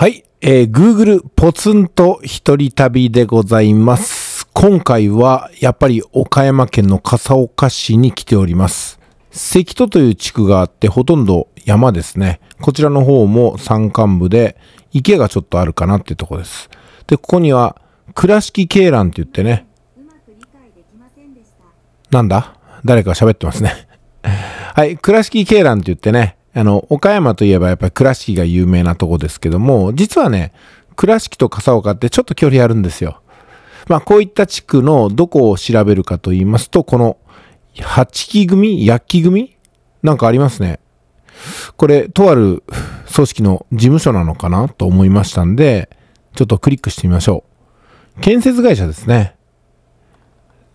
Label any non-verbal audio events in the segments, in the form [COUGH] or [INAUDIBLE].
はい、えー、Google ポツンと一人旅でございます。今回はやっぱり岡山県の笠岡市に来ております。関戸という地区があってほとんど山ですね。こちらの方も山間部で池がちょっとあるかなっていうとこです。で、ここには倉敷鶏卵って言ってね。なんだ誰か喋ってますね [LAUGHS] はい、倉敷鶏卵って言ってね、あの、岡山といえばやっぱり倉敷が有名なとこですけども、実はね、倉敷と笠岡ってちょっと距離あるんですよ。まあ、こういった地区のどこを調べるかと言いますと、この、八木組八木組なんかありますね。これ、とある組織の事務所なのかなと思いましたんで、ちょっとクリックしてみましょう。建設会社ですね。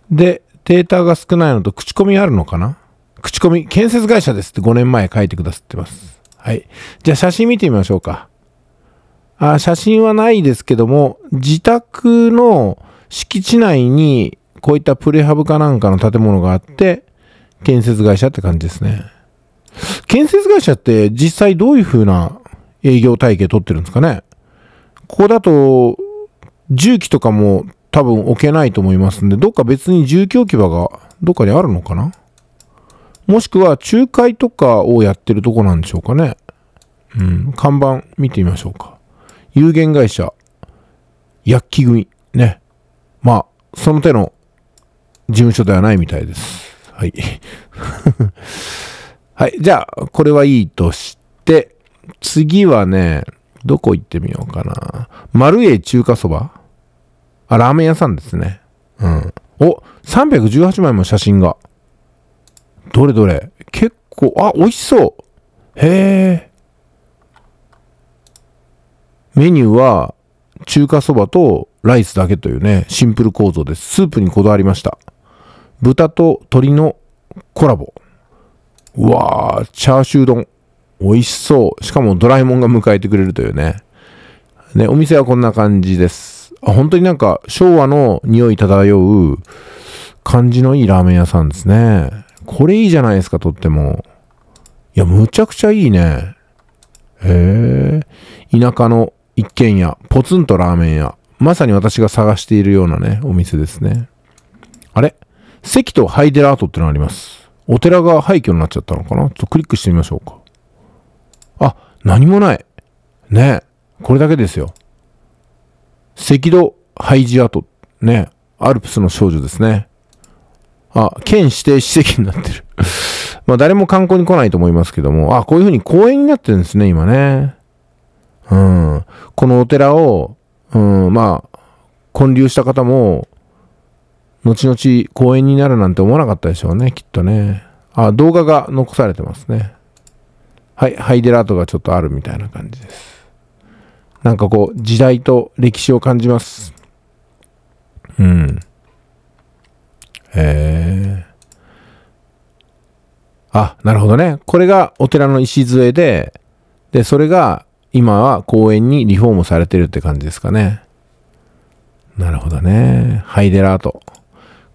で、データが少ないのと口コミあるのかな口コミ、建設会社ですって5年前書いてくださってます。はい。じゃあ写真見てみましょうか。あ写真はないですけども、自宅の敷地内にこういったプレハブかなんかの建物があって、建設会社って感じですね。建設会社って実際どういう風な営業体系取ってるんですかねここだと重機とかも多分置けないと思いますんで、どっか別に重機置き場がどっかにあるのかなもしくは仲介とかをやってるとこなんでしょうかね。うん、看板見てみましょうか。有限会社、薬器組。ね。まあ、その手の事務所ではないみたいです。はい。[LAUGHS] はい。じゃあ、これはいいとして、次はね、どこ行ってみようかな。丸栄中華そばあ、ラーメン屋さんですね。うん。お、318枚も写真が。どれどれ結構、あ、美味しそうへえ。メニューは、中華そばとライスだけというね、シンプル構造です。スープにこだわりました。豚と鶏のコラボ。うわー、チャーシュー丼。美味しそう。しかもドラえもんが迎えてくれるというね。ね、お店はこんな感じです。あ本当になんか昭和の匂い漂う感じのいいラーメン屋さんですね。これいいじゃないですか、とっても。いや、むちゃくちゃいいね。へえ。田舎の一軒家、ポツンとラーメン屋。まさに私が探しているようなね、お店ですね。あれ関とハイデラートってのあります。お寺が廃墟になっちゃったのかなちょっとクリックしてみましょうか。あ、何もない。ねえ。これだけですよ。赤道ハイジアート。ねアルプスの少女ですね。あ、県指定史跡になってる [LAUGHS] まあ誰も観光に来ないと思いますけども、あ、こういうふうに公園になってるんですね、今ね。うん。このお寺を、うん、まあ、建立した方も、後々公園になるなんて思わなかったでしょうね、きっとね。あ、動画が残されてますね。はい、ハイデラートがちょっとあるみたいな感じです。なんかこう、時代と歴史を感じます。うん。えー。あ、なるほどね。これがお寺の礎で、で、それが今は公園にリフォームされてるって感じですかね。なるほどね。ハイデラート。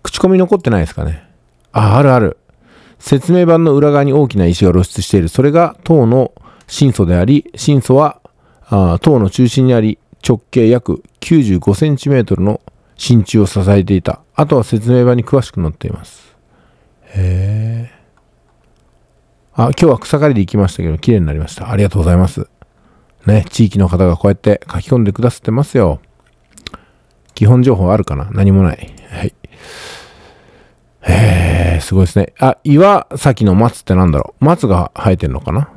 口コミ残ってないですかね。あ、あるある。説明板の裏側に大きな石が露出している。それが塔の真祖であり、真祖はあ塔の中心にあり、直径約95センチメートルの真鍮を支えていた。あとは説明場に詳しく載っています。へえ。あ、今日は草刈りで行きましたけど、綺麗になりました。ありがとうございます。ね、地域の方がこうやって書き込んでくださってますよ。基本情報あるかな何もない。はい。へえ、すごいですね。あ、岩崎の松って何だろう松が生えてんのかな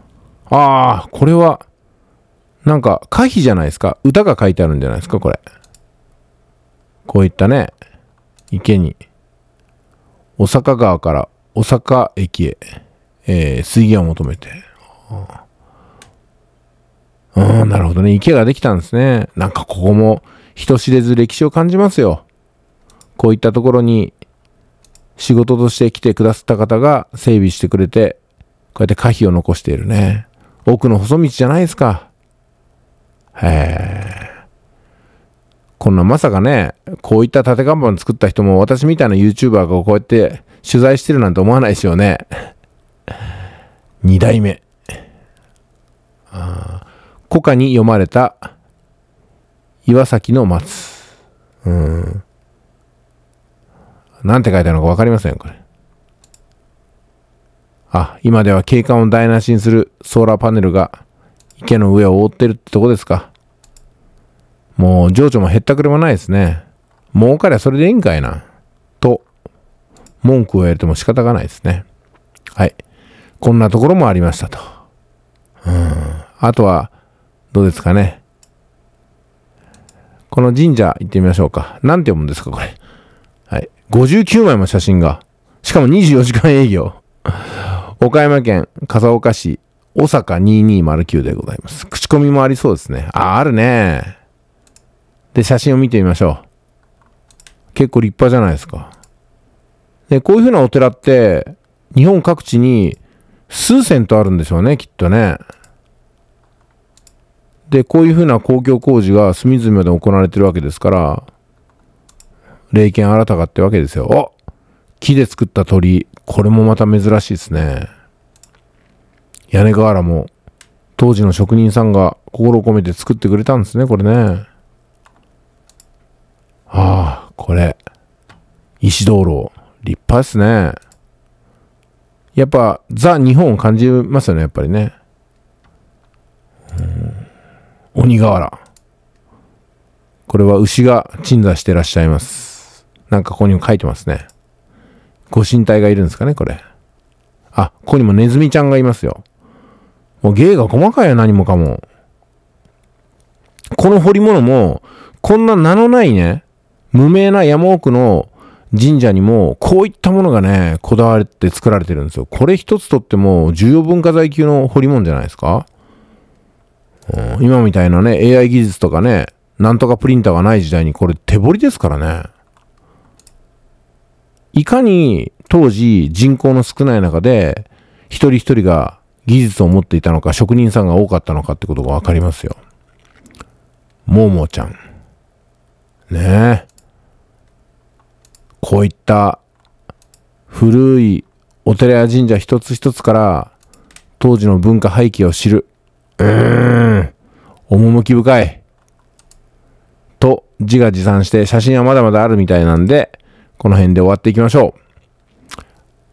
ああ、これは、なんか、歌碑じゃないですか歌が書いてあるんじゃないですかこれ。こういったね、池に、大阪川から大阪駅へ、えー、水源を求めて。うん、なるほどね。池ができたんですね。なんかここも人知れず歴史を感じますよ。こういったところに仕事として来てくださった方が整備してくれて、こうやって可否を残しているね。奥の細道じゃないですか。へえ。こんなまさかね、こういった縦看板作った人も私みたいな YouTuber がこうやって取材してるなんて思わないですよね。二代目。古歌に読まれた岩崎の松。うん。なんて書いてあるのかわかりません、これ。あ、今では景観を台無しにするソーラーパネルが池の上を覆ってるってとこですか。もう情緒も減ったくれもないですね。もうりはそれでいいんかいな。と、文句を言われても仕方がないですね。はい。こんなところもありましたと。うん。あとは、どうですかね。この神社行ってみましょうか。何て読むんですか、これ。はい。59枚も写真が。しかも24時間営業。岡山県笠岡市、小阪2209でございます。口コミもありそうですね。あ、あるね。で、写真を見てみましょう。結構立派じゃないですか。で、こういうふうなお寺って、日本各地に数千とあるんでしょうね、きっとね。で、こういうふうな公共工事が隅々まで行われてるわけですから、霊剣新たかってわけですよ。あ、木で作った鳥。これもまた珍しいですね。屋根瓦も当時の職人さんが心を込めて作ってくれたんですね、これね。ああ、これ。石灯籠。立派ですね。やっぱ、ザ・日本を感じますよね、やっぱりね。うん、鬼瓦。これは牛が鎮座してらっしゃいます。なんかここにも書いてますね。ご神体がいるんですかね、これ。あ、ここにもネズミちゃんがいますよ。もう芸が細かいよ、何もかも。この彫り物も、こんな名のないね、無名な山奥の神社にも、こういったものがね、こだわって作られてるんですよ。これ一つとっても、重要文化財級の彫り物じゃないですか、うん、今みたいなね、AI 技術とかね、なんとかプリンターがない時代に、これ手彫りですからね。いかに当時人口の少ない中で、一人一人が技術を持っていたのか、職人さんが多かったのかってことがわかりますよ。ももちゃん。ねえ。こういった古いお寺や神社一つ一つから当時の文化背景を知る。うーん。趣深い。と自画自賛して写真はまだまだあるみたいなんで、この辺で終わっていきましょう。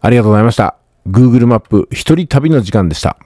ありがとうございました。Google マップ一人旅の時間でした。